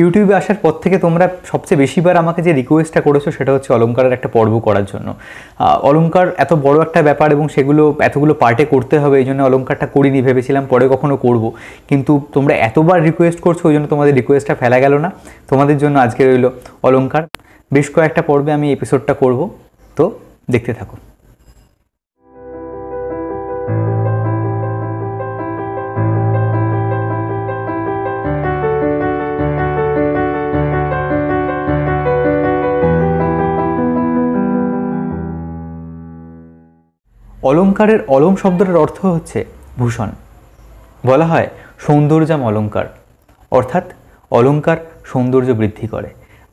ইউটিউবে আসার পর থেকে তোমরা সবচেয়ে বেশিবার আমাকে যে রিকোয়েস্টটা করেছো সেটা হচ্ছে অলঙ্কারের একটা পর্ব করার জন্য অলঙ্কার এত বড় একটা ব্যাপার এবং সেগুলো এতগুলো পার্টে করতে হবে এই জন্য অলঙ্কারটা করিনি ভেবেছিলাম পরে কখনো করব কিন্তু তোমরা এতবার রিকোয়েস্ট করছো ওই জন্য তোমাদের রিকোয়েস্টটা ফেলা গেল না তোমাদের জন্য আজকে রইল অলঙ্কার বেশ কয়েকটা পর্বে আমি এপিসোডটা করব তো দেখতে থাকো অলঙ্কারের অলম শব্দটার অর্থ হচ্ছে ভূষণ বলা হয় সৌন্দর্যাম অলঙ্কার অর্থাৎ অলঙ্কার সৌন্দর্য বৃদ্ধি করে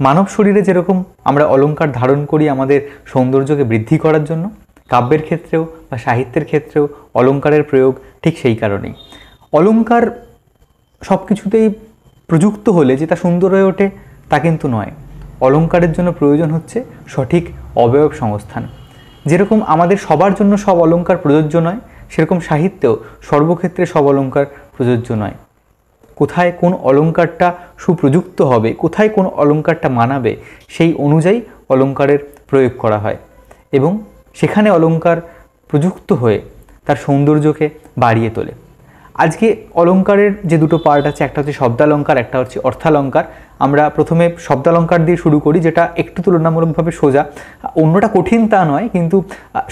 মানব শরীরে যেরকম আমরা অলঙ্কার ধারণ করি আমাদের সৌন্দর্যকে বৃদ্ধি করার জন্য কাব্যের ক্ষেত্রেও বা সাহিত্যের ক্ষেত্রেও অলঙ্কারের প্রয়োগ ঠিক সেই কারণেই অলঙ্কার সব কিছুতেই প্রযুক্ত হলে যে তা সুন্দর হয়ে ওঠে তা কিন্তু নয় অলঙ্কারের জন্য প্রয়োজন হচ্ছে সঠিক অবয়ব সংস্থান যেরকম আমাদের সবার জন্য সব অলঙ্কার প্রযোজ্য নয় সেরকম সাহিত্যেও সর্বক্ষেত্রে সব অলঙ্কার প্রযোজ্য নয় কোথায় কোন অলঙ্কারটা সুপ্রযুক্ত হবে কোথায় কোন অলঙ্কারটা মানাবে সেই অনুযায়ী অলঙ্কারের প্রয়োগ করা হয় এবং সেখানে অলঙ্কার প্রযুক্ত হয়ে তার সৌন্দর্যকে বাড়িয়ে তোলে আজকে অলঙ্কারের যে দুটো পার্ট আছে একটা হচ্ছে শব্দালঙ্কার একটা হচ্ছে অর্থালঙ্কার আমরা প্রথমে শব্দালঙ্কার দিয়ে শুরু করি যেটা একটু তুলনামূলকভাবে সোজা অন্যটা কঠিন তা নয় কিন্তু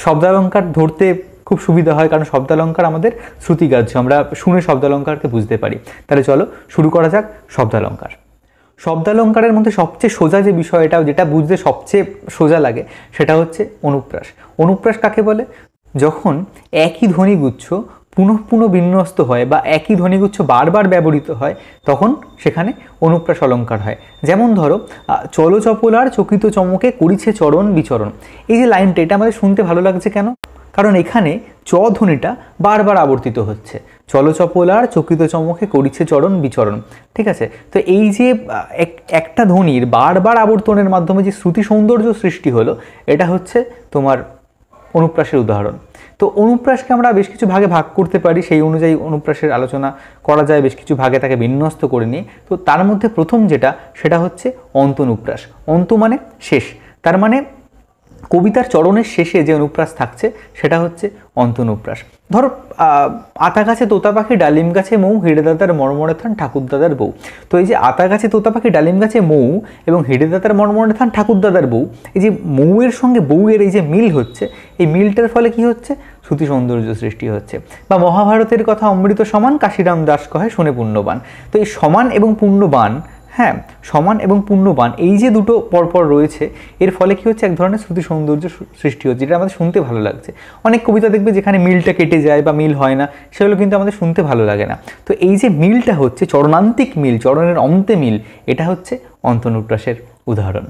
শব্দালঙ্কার ধরতে খুব সুবিধা হয় কারণ শব্দালঙ্কার আমাদের শ্রুতিগ্রাহ্য আমরা শুনে শব্দালঙ্কারকে বুঝতে পারি তাহলে চলো শুরু করা যাক শব্দালঙ্কার শব্দালঙ্কারের মধ্যে সবচেয়ে সোজা যে বিষয়টা যেটা বুঝতে সবচেয়ে সোজা লাগে সেটা হচ্ছে অনুপ্রাস অনুপ্রাস কাকে বলে যখন একই ধ্বনিগুচ্ছ পুনঃ পুনঃ বিন্যস্ত হয় বা একই ধ্বনিগুচ্ছ বারবার ব্যবহৃত হয় তখন সেখানে অনুপ্রাস অলঙ্কার হয় যেমন ধরো চলচপলার চকিত চমকে করিছে চরণ বিচরণ এই যে লাইনটা এটা আমাদের শুনতে ভালো লাগছে কেন কারণ এখানে চ ধ্বনিটা বারবার আবর্তিত হচ্ছে চলচপলার চকিত চমকে করিছে চরণ বিচরণ ঠিক আছে তো এই যে একটা ধ্বনির বারবার আবর্তনের মাধ্যমে যে শ্রুতি সৌন্দর্য সৃষ্টি হলো এটা হচ্ছে তোমার অনুপ্রাসের উদাহরণ তো অনুপ্রাসকে আমরা বেশ কিছু ভাগে ভাগ করতে পারি সেই অনুযায়ী অনুপ্রাসের আলোচনা করা যায় বেশ কিছু ভাগে তাকে বিন্যস্ত করে নিয়ে তো তার মধ্যে প্রথম যেটা সেটা হচ্ছে অন্ত অনুপ্রাস অন্ত মানে শেষ তার মানে কবিতার চরণের শেষে যে অনুপ্রাস থাকছে সেটা হচ্ছে অন্ত অনুপ্রাস ধর আতা গাছে তোতা পাখি ডালিম গাছে মৌ দাদার মর্মরে থান ঠাকুরদাদার বউ তো এই যে আতা গাছে তোতা পাখি ডালিম গাছে মৌ এবং দাদার মর্মরে থান ঠাকুরদাদার বউ এই যে মৌয়ের সঙ্গে বউয়ের এই যে মিল হচ্ছে এই মিলটার ফলে কি হচ্ছে শ্রুতি সৌন্দর্য সৃষ্টি হচ্ছে বা মহাভারতের কথা অমৃত সমান কাশিরাম দাস কহে শুনে পুণ্যবান তো এই সমান এবং পুণ্যবান হ্যাঁ সমান এবং পূর্ণবান এই যে দুটো পরপর রয়েছে এর ফলে কি হচ্ছে এক ধরনের শ্রুতি সৌন্দর্য সৃষ্টি হচ্ছে যেটা আমাদের শুনতে ভালো লাগছে অনেক কবিতা দেখবে যেখানে মিলটা কেটে যায় বা মিল হয় না সেগুলো কিন্তু আমাদের শুনতে ভালো লাগে না তো এই যে মিলটা হচ্ছে চরণান্তিক মিল চরণের অন্তে মিল এটা হচ্ছে অন্তনুপ্রাসের উদাহরণ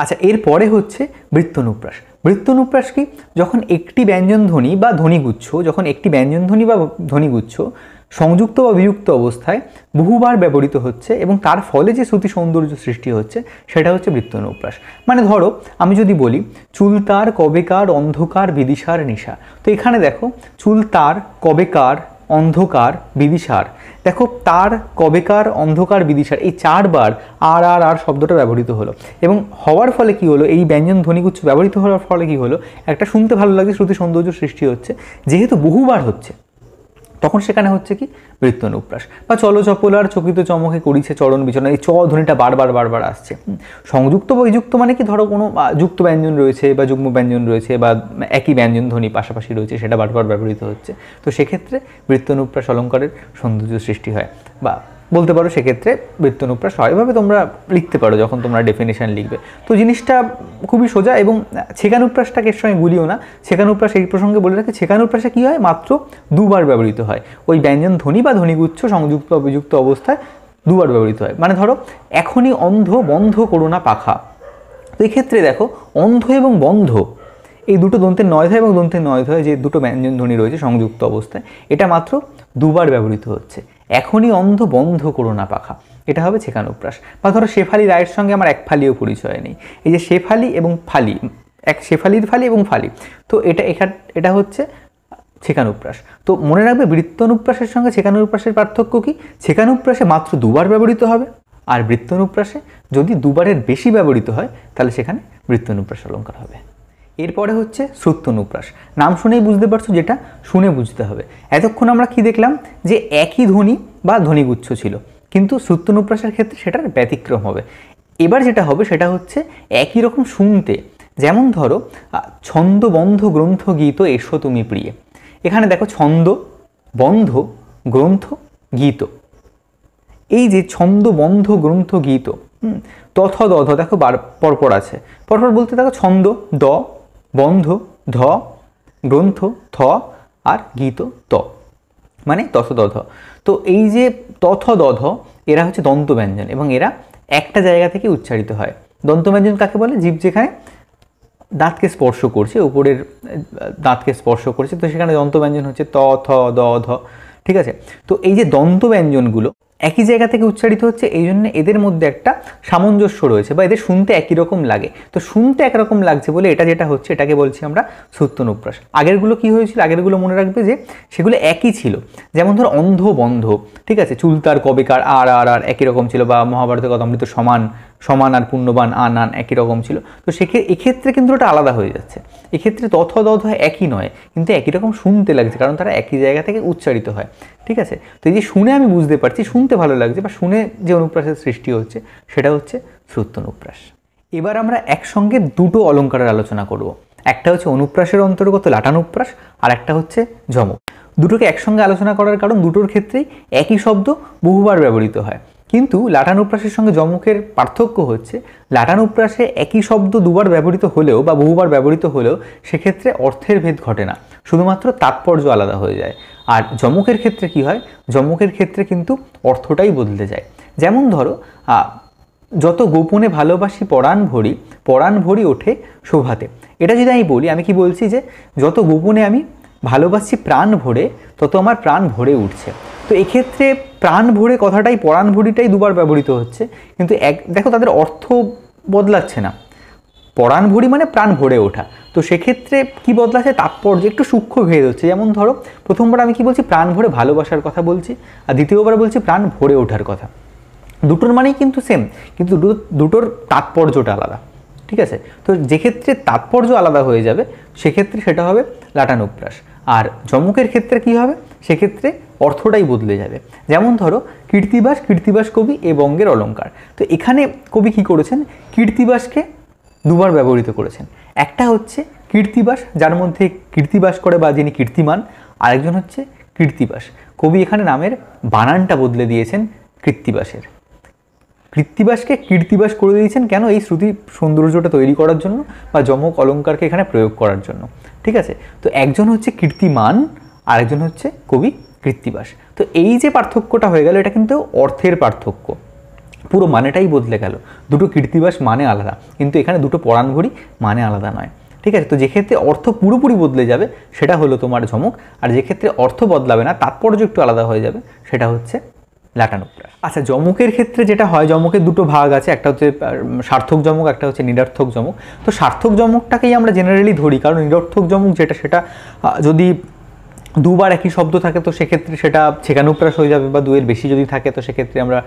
আচ্ছা এরপরে হচ্ছে বৃত্তনুপ্রাস বৃত্তনুপ্রাস কি যখন একটি ব্যঞ্জনধ্বনি বা ধ্বনিগুচ্ছ যখন একটি ব্যঞ্জনধ্বনি বা ধ্বনিগুচ্ছ সংযুক্ত বা বিযুক্ত অবস্থায় বহুবার ব্যবহৃত হচ্ছে এবং তার ফলে যে শ্রুতি সৌন্দর্য সৃষ্টি হচ্ছে সেটা হচ্ছে অনুপ্রাস মানে ধরো আমি যদি বলি চুলতার কবেকার অন্ধকার বিদিশার নিশা তো এখানে দেখো চুলতার কবেকার অন্ধকার বিদিশার দেখো তার কবেকার অন্ধকার বিদিশার এই চারবার আর আর আর শব্দটা ব্যবহৃত হলো এবং হওয়ার ফলে কি হলো এই ব্যঞ্জন ধ্বনিগুচ্ছ ব্যবহৃত হওয়ার ফলে কি হলো একটা শুনতে ভালো লাগে শ্রুতি সৌন্দর্য সৃষ্টি হচ্ছে যেহেতু বহুবার হচ্ছে তখন সেখানে হচ্ছে কি বৃত্ত অনুপ্রাস বা চলো আর চকিত চমকে করিছে চরণ বিচরণ এই চ ধ্বনিটা বারবার বারবার আসছে সংযুক্ত বৈযুক্ত মানে কি ধরো কোনো যুক্ত ব্যঞ্জন রয়েছে বা যুগ্ম ব্যঞ্জন রয়েছে বা একই ব্যঞ্জন ধ্বনি পাশাপাশি রয়েছে সেটা বারবার ব্যবহৃত হচ্ছে তো সেক্ষেত্রে বৃত্ত অনুপ্রাস অলঙ্কারের সৌন্দর্য সৃষ্টি হয় বা বলতে পারো সেক্ষেত্রে বৃত্তনুপ্রাস হয় এভাবে তোমরা লিখতে পারো যখন তোমরা ডেফিনেশান লিখবে তো জিনিসটা খুবই সোজা এবং ছেকানুপ্রাসটাকে এর সঙ্গে গুলিও না ছেকানুপ্রাস এই প্রসঙ্গে বলে রাখে ছেকানুপ্রাসে কী হয় মাত্র দুবার ব্যবহৃত হয় ওই ব্যঞ্জন ধ্বনি বা ধ্বনিগুচ্ছ সংযুক্ত অভিযুক্ত অবস্থায় দুবার ব্যবহৃত হয় মানে ধরো এখনই অন্ধ বন্ধ করো না পাখা তো এক্ষেত্রে দেখো অন্ধ এবং বন্ধ এই দুটো দন্তের নয় ধয় এবং দন্তের নয় ধয় যে দুটো ব্যঞ্জন ধ্বনি রয়েছে সংযুক্ত অবস্থায় এটা মাত্র দুবার ব্যবহৃত হচ্ছে এখনই অন্ধ বন্ধ করো না পাখা এটা হবে উপ্রাস বা ধরো শেফালি রায়ের সঙ্গে আমার এক ফালিও পরিচয় নেই এই যে শেফালি এবং ফালি এক শেফালির ফালি এবং ফালি তো এটা এটা হচ্ছে ছেকানুপ্রাস তো মনে রাখবে বৃত্তানুপ্রাসের সঙ্গে ছেকানুপ্রাসের পার্থক্য কী ছেকানুপ্রাসে মাত্র দুবার ব্যবহৃত হবে আর বৃত্তানুপ্রাসে যদি দুবারের বেশি ব্যবহৃত হয় তাহলে সেখানে বৃত্তানুপ্রাস অলঙ্কার হবে এরপরে হচ্ছে অনুপ্রাস নাম শুনেই বুঝতে পারছো যেটা শুনে বুঝতে হবে এতক্ষণ আমরা কি দেখলাম যে একই ধ্বনি বা ধ্বনিগুচ্ছ ছিল কিন্তু অনুপ্রাসের ক্ষেত্রে সেটার ব্যতিক্রম হবে এবার যেটা হবে সেটা হচ্ছে একই রকম শুনতে যেমন ধরো ছন্দ বন্ধ গ্রন্থ গীত এসো তুমি প্রিয়ে এখানে দেখো ছন্দ বন্ধ গ্রন্থ গীত এই যে ছন্দ বন্ধ গ্রন্থ গীত তথ দ দেখো বার পরপর আছে পরপর বলতে দেখো ছন্দ দ বন্ধ ধ গ্রন্থ থ আর গীত ত মানে তথদধ তো এই যে তথদধ এরা হচ্ছে দন্ত ব্যঞ্জন এবং এরা একটা জায়গা থেকে উচ্চারিত হয় দন্ত ব্যঞ্জন কাকে বলে জীব যেখানে দাঁতকে স্পর্শ করছে উপরের দাঁতকে স্পর্শ করছে তো সেখানে দন্ত ব্যঞ্জন হচ্ছে ত থ দ ধ ঠিক আছে তো এই যে দন্ত ব্যঞ্জনগুলো একই জায়গা থেকে উচ্চারিত হচ্ছে এই জন্য এদের মধ্যে একটা সামঞ্জস্য রয়েছে বা এদের শুনতে একই রকম লাগে তো শুনতে একরকম লাগছে বলে এটা যেটা হচ্ছে এটাকে বলছি আমরা সত্যনুপ্রাস আগেরগুলো কি হয়েছিল আগেরগুলো মনে রাখবে যে সেগুলো একই ছিল যেমন ধর অন্ধ বন্ধ ঠিক আছে চুলতার কবেকার আর আর আর একই রকম ছিল বা মহাভারতের কথা অমৃত সমান সমান আর পুণ্যবান আন একই রকম ছিল তো সেক্ষেত্রে এক্ষেত্রে কিন্তু ওটা আলাদা হয়ে যাচ্ছে এক্ষেত্রে তথদথ একই নয় কিন্তু একই রকম শুনতে লাগছে কারণ তারা একই জায়গা থেকে উচ্চারিত হয় ঠিক আছে তো এই যে শুনে আমি বুঝতে পারছি শুনতে ভালো লাগছে বা শুনে যে অনুপ্রাসের সৃষ্টি হচ্ছে সেটা হচ্ছে শ্রুত অনুপ্রাস এবার আমরা একসঙ্গে দুটো অলঙ্কারের আলোচনা করব একটা হচ্ছে অনুপ্রাসের অন্তর্গত লাটানুপ্রাস আর একটা হচ্ছে ঝমক দুটোকে একসঙ্গে আলোচনা করার কারণ দুটোর ক্ষেত্রেই একই শব্দ বহুবার ব্যবহৃত হয় কিন্তু লাটানুপ্রাসের সঙ্গে যমুকের পার্থক্য হচ্ছে লাটানুপ্রাসে একই শব্দ দুবার ব্যবহৃত হলেও বা বহুবার ব্যবহৃত হলেও সেক্ষেত্রে অর্থের ভেদ ঘটে না শুধুমাত্র তাৎপর্য আলাদা হয়ে যায় আর যমুকের ক্ষেত্রে কি হয় যমুকের ক্ষেত্রে কিন্তু অর্থটাই বদলে যায় যেমন ধরো যত গোপনে ভালোবাসি পরাণ ভরি পরাণ ভরি ওঠে শোভাতে এটা যদি আমি বলি আমি কি বলছি যে যত গোপনে আমি ভালোবাসি প্রাণ ভরে তত আমার প্রাণ ভরে উঠছে তো এক্ষেত্রে প্রাণ ভরে কথাটাই পরাণ ভরিটাই দুবার ব্যবহৃত হচ্ছে কিন্তু এক দেখো তাদের অর্থ বদলাচ্ছে না পরাণ ভরি মানে প্রাণ ভরে ওঠা তো সেক্ষেত্রে কি বদলাচ্ছে তাৎপর্য একটু সূক্ষ্ম ভেদ হচ্ছে যেমন ধরো প্রথমবার আমি কি বলছি প্রাণ ভরে ভালোবাসার কথা বলছি আর দ্বিতীয়বার বলছি প্রাণ ভরে ওঠার কথা দুটোর মানেই কিন্তু সেম কিন্তু দুটোর তাৎপর্যটা আলাদা ঠিক আছে তো যেক্ষেত্রে তাৎপর্য আলাদা হয়ে যাবে সেক্ষেত্রে সেটা হবে লাটানুপ্রাস আর যমকের ক্ষেত্রে কি হবে সেক্ষেত্রে অর্থটাই বদলে যাবে যেমন ধরো কীর্তিবাস কীর্তিবাস কবি এ বঙ্গের অলঙ্কার তো এখানে কবি কি করেছেন কীর্তিবাসকে দুবার ব্যবহৃত করেছেন একটা হচ্ছে কীর্তিবাস যার মধ্যে কীর্তিবাস করে বা যিনি কীর্তিমান আরেকজন হচ্ছে কীর্তিবাস কবি এখানে নামের বানানটা বদলে দিয়েছেন কীর্তিবাসের কৃত্তিবাসকে কীর্তিবাস করে দিয়েছেন কেন এই শ্রুতি সৌন্দর্যটা তৈরি করার জন্য বা যমক অলঙ্কারকে এখানে প্রয়োগ করার জন্য ঠিক আছে তো একজন হচ্ছে কীর্তিমান আরেকজন হচ্ছে কবি কৃত্তিবাস তো এই যে পার্থক্যটা হয়ে গেল এটা কিন্তু অর্থের পার্থক্য পুরো মানেটাই বদলে গেল দুটো কীর্তিবাস মানে আলাদা কিন্তু এখানে দুটো পরাণঘড়ি মানে আলাদা নয় ঠিক আছে তো যেক্ষেত্রে অর্থ পুরোপুরি বদলে যাবে সেটা হলো তোমার ঝমক আর যেক্ষেত্রে অর্থ বদলাবে না তাৎপর্য একটু আলাদা হয়ে যাবে সেটা হচ্ছে লাটানুপ্রা আচ্ছা যমকের ক্ষেত্রে যেটা হয় যমকের দুটো ভাগ আছে একটা হচ্ছে সার্থক যমক একটা হচ্ছে নিরর্থক যমক তো সার্থক যমকটাকেই আমরা জেনারেলি ধরি কারণ নিরর্থক যমক যেটা সেটা যদি দুবার একই শব্দ থাকে তো সেক্ষেত্রে সেটা ছেকানুপ্রাস হয়ে যাবে বা দুয়ের বেশি যদি থাকে তো সেক্ষেত্রে আমরা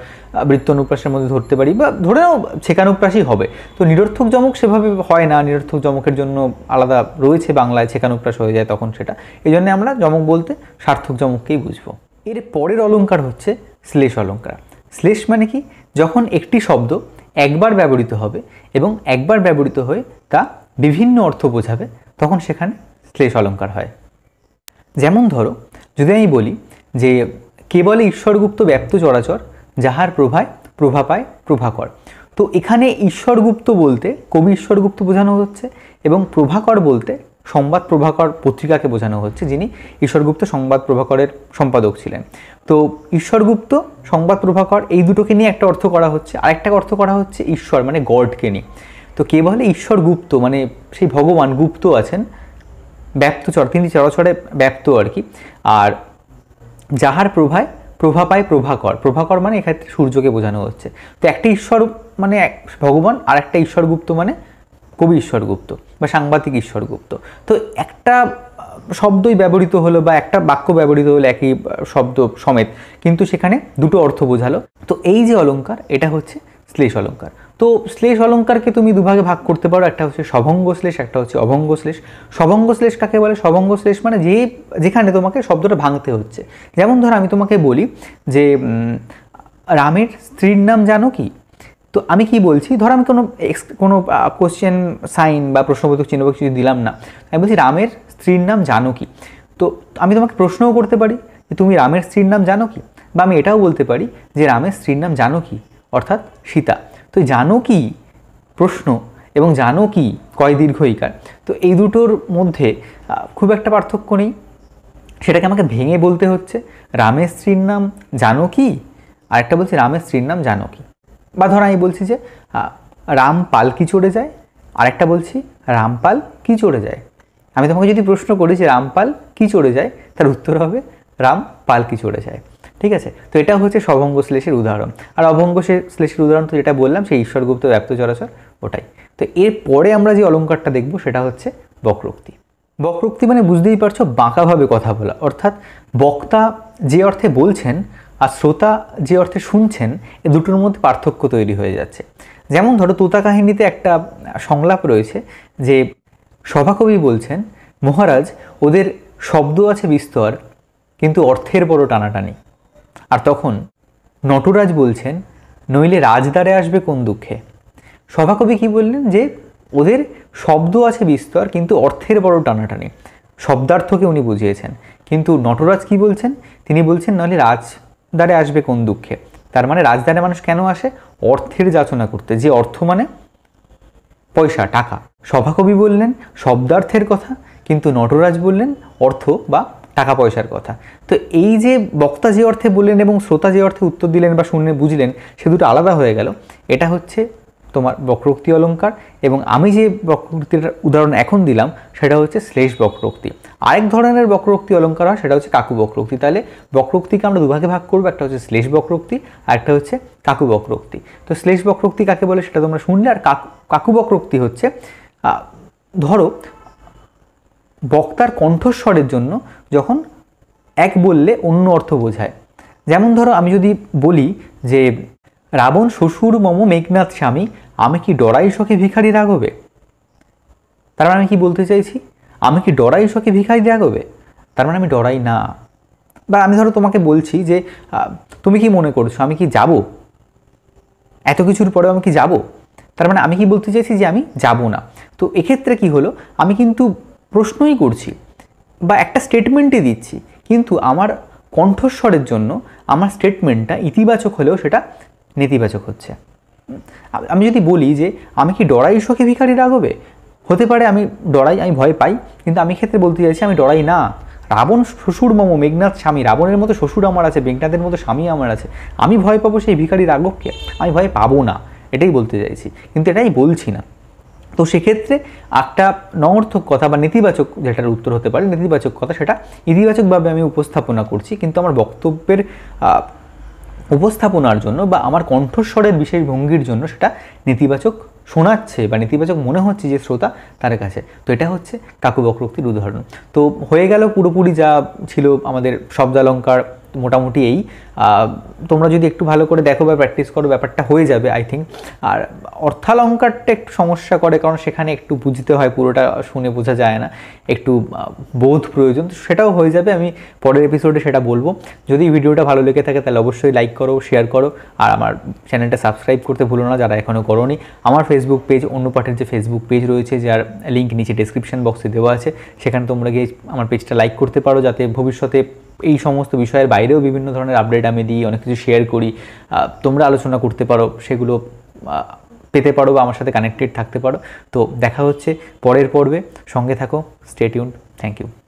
বৃত্ত অনুপ্রাসের মধ্যে ধরতে পারি বা ধরে নাও ছেকানুপ্রাসই হবে তো নিরর্থক যমক সেভাবে হয় না নিরর্থক যমকের জন্য আলাদা রয়েছে বাংলায় ছেকানুপ্রাস হয়ে যায় তখন সেটা এই আমরা যমক বলতে সার্থক যমককেই বুঝবো এর পরের অলঙ্কার হচ্ছে শ্লেষ অলঙ্কার শ্লেষ মানে কি যখন একটি শব্দ একবার ব্যবহৃত হবে এবং একবার ব্যবহৃত হয়ে তা বিভিন্ন অর্থ বোঝাবে তখন সেখানে শ্লেষ অলঙ্কার হয় যেমন ধরো যদি আমি বলি যে কেবলে ঈশ্বরগুপ্ত ব্যপ্ত চরাচর যাহার প্রভায় প্রভা পায় প্রভাকর তো এখানে ঈশ্বরগুপ্ত বলতে কবি ঈশ্বরগুপ্ত বোঝানো হচ্ছে এবং প্রভাকর বলতে সংবাদ প্রভাকর পত্রিকাকে বোঝানো হচ্ছে যিনি ঈশ্বরগুপ্ত সংবাদ প্রভাকরের সম্পাদক ছিলেন তো ঈশ্বরগুপ্ত সংবাদ প্রভাকর এই দুটোকে নিয়ে একটা অর্থ করা হচ্ছে আরেকটা অর্থ করা হচ্ছে ঈশ্বর মানে গডকে নিয়ে তো কে বলে ঈশ্বরগুপ্ত মানে সেই ভগবান গুপ্ত আছেন ব্যপ্ত চর তিনি চরাচরে ব্যপ্ত আর কি আর যাহার প্রভায় প্রভা পায় প্রভাকর প্রভাকর মানে এক্ষেত্রে সূর্যকে বোঝানো হচ্ছে তো একটা ঈশ্বর মানে ভগবান আর একটা ঈশ্বরগুপ্ত মানে কবি ঈশ্বরগুপ্ত বা সাংবাদিক ঈশ্বরগুপ্ত তো একটা শব্দই ব্যবহৃত হলো বা একটা বাক্য ব্যবহৃত হলো একই শব্দ সমেত কিন্তু সেখানে দুটো অর্থ বোঝালো তো এই যে অলঙ্কার এটা হচ্ছে শ্লেষ অলঙ্কার তো শ্লেষ অলঙ্কারকে তুমি দুভাগে ভাগ করতে পারো একটা হচ্ছে সভঙ্গ শ্লেষ একটা হচ্ছে অভঙ্গ শ্লেষ সভঙ্গ শ্লেষ কাকে বলে সভঙ্গ শ্লেষ মানে যে যেখানে তোমাকে শব্দটা ভাঙতে হচ্ছে যেমন ধর আমি তোমাকে বলি যে রামের স্ত্রীর নাম জানো কি তো আমি কি বলছি ধর আমি কোনো কোনো কোশ্চেন সাইন বা প্রশ্নবোধক চিহ্ন কিছু দিলাম না আমি বলছি রামের স্ত্রীর নাম জানো কি তো আমি তোমাকে প্রশ্নও করতে পারি যে তুমি রামের স্ত্রীর নাম জানো কি বা আমি এটাও বলতে পারি যে রামের স্ত্রীর নাম জানো কি অর্থাৎ সীতা তো জানো কি প্রশ্ন এবং জানো কি কয় দীর্ঘইকার তো এই দুটোর মধ্যে খুব একটা পার্থক্য নেই সেটাকে আমাকে ভেঙে বলতে হচ্ছে রামের স্ত্রীর নাম জানো কি আরেকটা বলছি রামের স্ত্রীর নাম জানো কি বা ধর আমি বলছি যে রাম কি চড়ে যায় আরেকটা বলছি রামপাল কি চড়ে যায় আমি তোমাকে যদি প্রশ্ন করি যে রামপাল কি চড়ে যায় তার উত্তর হবে রাম পাল কি চড়ে যায় ঠিক আছে তো এটা হচ্ছে সভঙ্গ শ্লেষের উদাহরণ আর অভঙ্গ শ্লেষের উদাহরণ তো যেটা বললাম সেই ঈশ্বরগুপ্ত ব্যক্ত চরাচর ওটাই তো এরপরে আমরা যে অলঙ্কারটা দেখব সেটা হচ্ছে বক্রোক্তি বক্রোক্তি মানে বুঝতেই পারছো বাঁকাভাবে কথা বলা অর্থাৎ বক্তা যে অর্থে বলছেন আর শ্রোতা যে অর্থে শুনছেন এ দুটোর মধ্যে পার্থক্য তৈরি হয়ে যাচ্ছে যেমন ধরো তোতা কাহিনীতে একটা সংলাপ রয়েছে যে সভাকবি বলছেন মহারাজ ওদের শব্দ আছে বিস্তর কিন্তু অর্থের বড় টানাটানি আর তখন নটরাজ বলছেন নইলে রাজদ্বারে আসবে কোন দুঃখে সভাকবি কি বললেন যে ওদের শব্দ আছে বিস্তর কিন্তু অর্থের বড় টানাটানি শব্দার্থকে উনি বুঝিয়েছেন কিন্তু নটরাজ কি বলছেন তিনি বলছেন নইলে রাজ দ্বারে আসবে কোন দুঃখে তার মানে রাজদ্বারে মানুষ কেন আসে অর্থের যাচনা করতে যে অর্থ মানে পয়সা টাকা সভাকবি বললেন শব্দার্থের কথা কিন্তু নটরাজ বললেন অর্থ বা টাকা পয়সার কথা তো এই যে বক্তা যে অর্থে বললেন এবং শ্রোতা যে অর্থে উত্তর দিলেন বা শুনে বুঝলেন সে দুটো আলাদা হয়ে গেল এটা হচ্ছে তোমার বক্রোক্তি অলঙ্কার এবং আমি যে বক্রোক্তির উদাহরণ এখন দিলাম সেটা হচ্ছে শ্লেষ বক্রোক্তি আরেক ধরনের বক্রোক্তি অলঙ্কার হয় সেটা হচ্ছে কাকু বক্রোক্তি তাহলে বক্রোক্তিকে আমরা দুভাগে ভাগ করবো একটা হচ্ছে শ্লেষ বক্রোক্তি আর একটা হচ্ছে কাকু বক্রোক্তি তো শ্লেষ বক্রোক্তি কাকে বলে সেটা তোমরা শুনলে আর কাকু কাকু বক্রোক্তি হচ্ছে ধরো বক্তার কণ্ঠস্বরের জন্য যখন এক বললে অন্য অর্থ বোঝায় যেমন ধরো আমি যদি বলি যে রাবণ শ্বশুর মম মেঘনাথ স্বামী আমি কি ডরাই শখে ভিখারি রাগবে তার মানে আমি কি বলতে চাইছি আমি কি ডরাই শখে ভিখারি রাগবে তার মানে আমি ডরাই না বা আমি ধরো তোমাকে বলছি যে তুমি কি মনে করছো আমি কি যাব এত কিছুর পরেও আমি কি যাব তার মানে আমি কি বলতে চাইছি যে আমি যাব না তো এক্ষেত্রে কি হলো আমি কিন্তু প্রশ্নই করছি বা একটা স্টেটমেন্টই দিচ্ছি কিন্তু আমার কণ্ঠস্বরের জন্য আমার স্টেটমেন্টটা ইতিবাচক হলেও সেটা নেতিবাচক হচ্ছে আমি যদি বলি যে আমি কি ডরাই শোকে ভিখারি রাগবে হতে পারে আমি ডরাই আমি ভয় পাই কিন্তু আমি ক্ষেত্রে বলতে চাইছি আমি ডরাই না রাবণ শ্বশুর মম মেঘনাথ স্বামী রাবণের মতো শ্বশুর আমার আছে মেঘনাথের মতো স্বামী আমার আছে আমি ভয় পাবো সেই ভিখারি রাগবকে আমি ভয় পাবো না এটাই বলতে চাইছি কিন্তু এটাই বলছি না তো সেক্ষেত্রে একটা নঙর্থক কথা বা নেতিবাচক যেটার উত্তর হতে পারে নেতিবাচক কথা সেটা ইতিবাচকভাবে আমি উপস্থাপনা করছি কিন্তু আমার বক্তব্যের উপস্থাপনার জন্য বা আমার কণ্ঠস্বরের বিশেষ ভঙ্গির জন্য সেটা নেতিবাচক শোনাচ্ছে বা নেতিবাচক মনে হচ্ছে যে শ্রোতা তার কাছে তো এটা হচ্ছে কাকু বক্রোক্তির উদাহরণ তো হয়ে গেল পুরোপুরি যা ছিল আমাদের শব্দালঙ্কার মোটামুটি এই তোমরা যদি একটু ভালো করে দেখো বা প্র্যাকটিস করো ব্যাপারটা হয়ে যাবে আই থিঙ্ক আর অর্থালঙ্কারটা একটু সমস্যা করে কারণ সেখানে একটু বুঝতে হয় পুরোটা শুনে বোঝা যায় না একটু বোধ প্রয়োজন সেটাও হয়ে যাবে আমি পরের এপিসোডে সেটা বলবো যদি ভিডিওটা ভালো লেগে থাকে তাহলে অবশ্যই লাইক করো শেয়ার করো আর আমার চ্যানেলটা সাবস্ক্রাইব করতে ভুলো না যারা এখনও করোনি আমার ফেসবুক পেজ অন্য পাঠের যে ফেসবুক পেজ রয়েছে যার লিঙ্ক নিচে ডিসক্রিপশান বক্সে দেওয়া আছে সেখানে তোমরা গিয়ে আমার পেজটা লাইক করতে পারো যাতে ভবিষ্যতে এই সমস্ত বিষয়ের বাইরেও বিভিন্ন ধরনের আপডেট আমি দিই অনেক কিছু শেয়ার করি তোমরা আলোচনা করতে পারো সেগুলো পেতে পারো বা আমার সাথে কানেক্টেড থাকতে পারো তো দেখা হচ্ছে পরের পর্বে সঙ্গে থাকো স্টেটিউন থ্যাংক ইউ